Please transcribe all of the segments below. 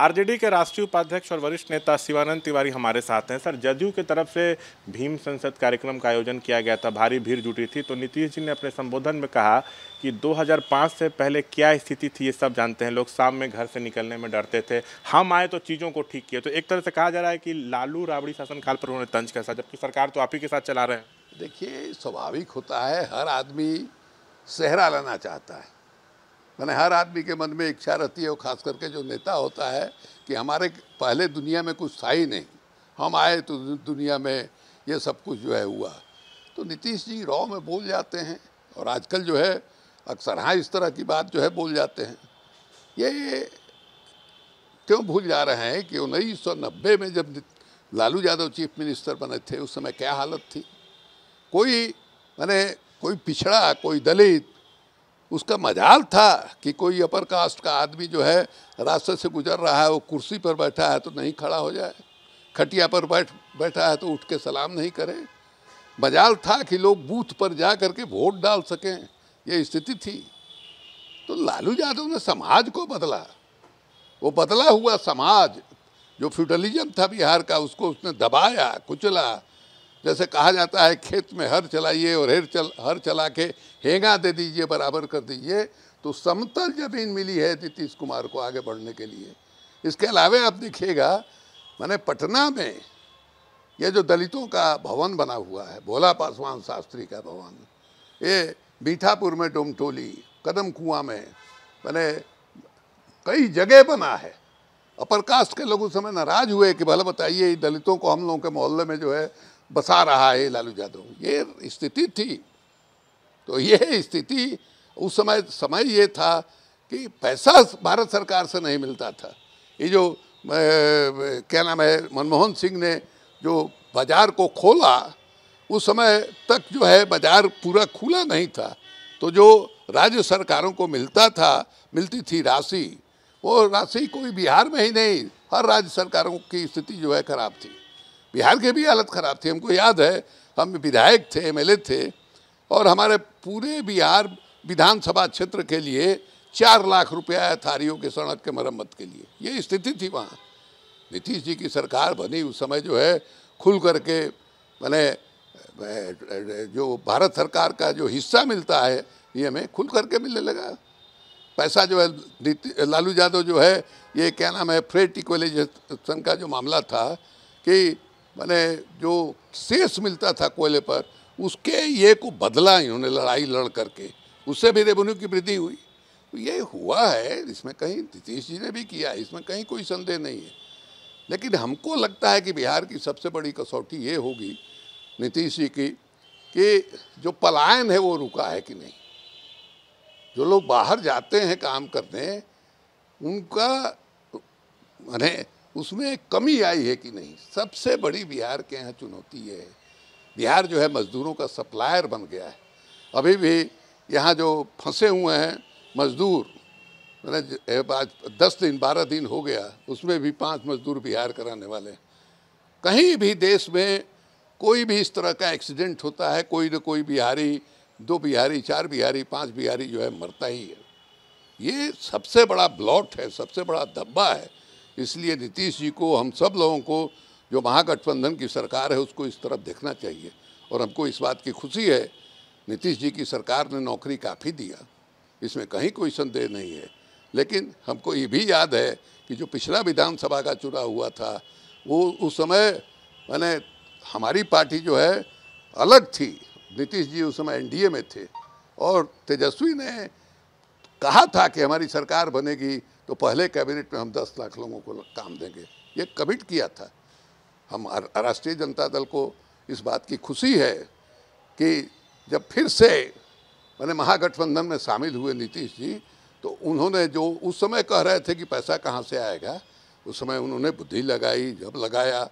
RJD के राष्ट्रीय उपाध्यक्ष और वरिष्ठ नेता शिवानंद तिवारी हमारे साथ हैं सर जदयू की तरफ से भीम संसद कार्यक्रम का आयोजन किया गया था भारी भीड़ जुटी थी तो नीतीश जी ने अपने संबोधन में कहा कि 2005 से पहले क्या स्थिति थी ये सब जानते हैं लोग शाम में घर से निकलने में डरते थे हम आए तो चीज़ों को ठीक किए तो एक तरह से कहा जा रहा है कि लालू राबड़ी शासनकाल पर उन्होंने तंज कसा जबकि सरकार तो आप ही के साथ चला रहे हैं देखिए स्वाभाविक होता है हर आदमी सेहरा लाना चाहता है मैंने हर आदमी के मन में इच्छा रहती है और ख़ास करके जो नेता होता है कि हमारे पहले दुनिया में कुछ था ही नहीं हम आए तो दुनिया में ये सब कुछ जो है हुआ तो नीतीश जी रॉ में बोल जाते हैं और आजकल जो है अक्सर हाँ इस तरह की बात जो है बोल जाते हैं ये क्यों भूल जा रहे हैं कि उन्नीस सौ नब्बे में जब लालू यादव चीफ मिनिस्टर बने थे उस समय क्या हालत थी कोई मैंने कोई पिछड़ा कोई दलित उसका मजाल था कि कोई अपर कास्ट का आदमी जो है रास्ते से गुजर रहा है वो कुर्सी पर बैठा है तो नहीं खड़ा हो जाए खटिया पर बैठ बैठा है तो उठ के सलाम नहीं करें मजाल था कि लोग बूथ पर जा करके वोट डाल सकें ये स्थिति थी तो लालू यादव ने समाज को बदला वो बदला हुआ समाज जो फ्यूडलिज्म था बिहार का उसको उसने दबाया कुचला जैसे कहा जाता है खेत में हर चलाइए और हर चल हर चला के हेंगा दे दीजिए बराबर कर दीजिए तो समतल जमीन मिली है नीतीश कुमार को आगे बढ़ने के लिए इसके अलावा आप देखिएगा मैंने पटना में ये जो दलितों का भवन बना हुआ है भोला पासवान शास्त्री का भवन ये बीठापुर में डोमटोली कदम कुआ में मैंने कई जगह बना है अपर कास्ट के लोग उस समय नाराज हुए कि भला बताइए दलितों को हम लोगों के मोहल्ले में जो है बसा रहा है लालू यादव ये स्थिति थी तो ये स्थिति उस समय समय ये था कि पैसा भारत सरकार से नहीं मिलता था ये जो क्या नाम है मनमोहन सिंह ने जो बाज़ार को खोला उस समय तक जो है बाज़ार पूरा खुला नहीं था तो जो राज्य सरकारों को मिलता था मिलती थी राशि वो राशि कोई बिहार में ही नहीं हर राज्य सरकारों की स्थिति जो है खराब थी बिहार की भी हालत ख़राब थी हमको याद है हम विधायक थे एम थे और हमारे पूरे बिहार विधानसभा क्षेत्र के लिए चार लाख रुपया थारियों के सड़क के मरम्मत के लिए ये स्थिति थी वहाँ नीतीश जी की सरकार बनी उस समय जो है खुल करके मैंने जो भारत सरकार का जो हिस्सा मिलता है ये हमें खुल करके मिलने लगा पैसा जो है लालू यादव जो है ये क्या नाम है फ्रेट इक्वलाइजेशन का जो मामला था कि मैंने जो शेष मिलता था कोयले पर उसके ये को बदला इन्होंने लड़ाई लड़ करके उससे भी रेवेन्यू की वृद्धि हुई तो ये हुआ है इसमें कहीं नीतीश जी ने भी किया इसमें कहीं कोई संदेह नहीं है लेकिन हमको लगता है कि बिहार की सबसे बड़ी कसौटी ये होगी नीतीश जी की कि जो पलायन है वो रुका है कि नहीं जो लोग बाहर जाते हैं काम करने उनका मैंने उसमें कमी आई है कि नहीं सबसे बड़ी बिहार के यहाँ चुनौती ये है बिहार जो है मज़दूरों का सप्लायर बन गया है अभी भी यहाँ जो फंसे हुए हैं मज़दूर मैंने दस दिन बारह दिन हो गया उसमें भी पांच मज़दूर बिहार कराने वाले हैं कहीं भी देश में कोई भी इस तरह का एक्सीडेंट होता है कोई ना कोई बिहारी दो बिहारी चार बिहारी पांच बिहारी जो है मरता ही है ये सबसे बड़ा ब्लॉट है सबसे बड़ा धब्बा है इसलिए नीतीश जी को हम सब लोगों को जो महागठबंधन की सरकार है उसको इस तरफ देखना चाहिए और हमको इस बात की खुशी है नीतीश जी की सरकार ने नौकरी काफ़ी दिया इसमें कहीं कोई संदेह नहीं है लेकिन हमको ये भी याद है कि जो पिछला विधानसभा का चुनाव हुआ था वो उस समय मैंने हमारी पार्टी जो है अलग थी नीतीश जी उस समय एनडीए में थे और तेजस्वी ने कहा था कि हमारी सरकार बनेगी तो पहले कैबिनेट में हम 10 लाख लोगों को काम देंगे ये कमिट किया था हम राष्ट्रीय जनता दल को इस बात की खुशी है कि जब फिर से मैंने महागठबंधन में शामिल हुए नीतीश जी तो उन्होंने जो उस समय कह रहे थे कि पैसा कहाँ से आएगा उस समय उन्होंने बुद्धि लगाई जब लगाया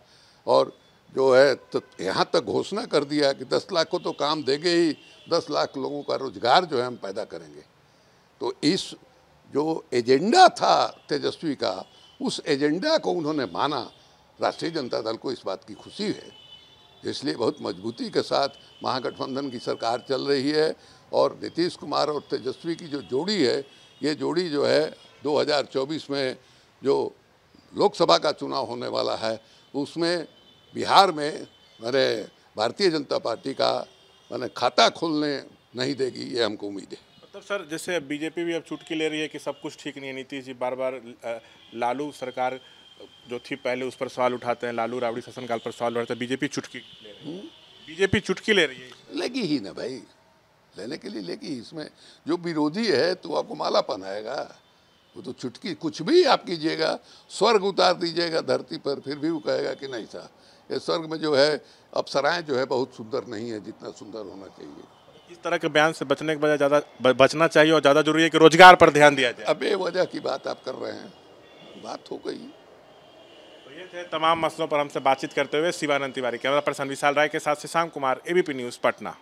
और जो है तो यहाँ तक घोषणा कर दिया कि दस लाख को तो काम देंगे ही दस लाख लोगों का रोजगार जो है हम पैदा करेंगे तो इस जो एजेंडा था तेजस्वी का उस एजेंडा को उन्होंने माना राष्ट्रीय जनता दल को इस बात की खुशी है इसलिए बहुत मजबूती के साथ महागठबंधन की सरकार चल रही है और नीतीश कुमार और तेजस्वी की जो जोड़ी है ये जोड़ी जो है 2024 में जो लोकसभा का चुनाव होने वाला है उसमें बिहार में मैंने भारतीय जनता पार्टी का मैंने खाता खोलने नहीं देगी ये हमको उम्मीद है मतलब सर जैसे बीजेपी भी अब चुटकी ले रही है कि सब कुछ ठीक नहीं है नीतीश जी बार बार लालू सरकार जो थी पहले उस पर सवाल उठाते हैं लालू राबड़ी शासनकाल पर सवाल उठाते हैं बीजेपी चुटकी ले रही है हम्म। बीजेपी चुटकी ले रही है लगी ही ना भाई लेने के लिए लेगी इसमें जो विरोधी है तो आपको माला पहनाएगा वो तो चुटकी कुछ भी आप कीजिएगा स्वर्ग उतार दीजिएगा धरती पर फिर भी वो कहेगा कि नहीं सर ये स्वर्ग में जो है अपसराएँ जो है बहुत सुंदर नहीं है जितना सुंदर होना चाहिए इस तरह के बयान से बचने के बजाय ज़्यादा बचना चाहिए और ज़्यादा जरूरी है कि रोजगार पर ध्यान दिया जाए अब वजह की बात आप कर रहे हैं बात हो गई तो ये थे तमाम मसलों पर हमसे बातचीत करते हुए शिवानंद तिवारी कैमरा पर्सन विशाल राय के साथ शशांक कुमार एबीपी न्यूज़ पटना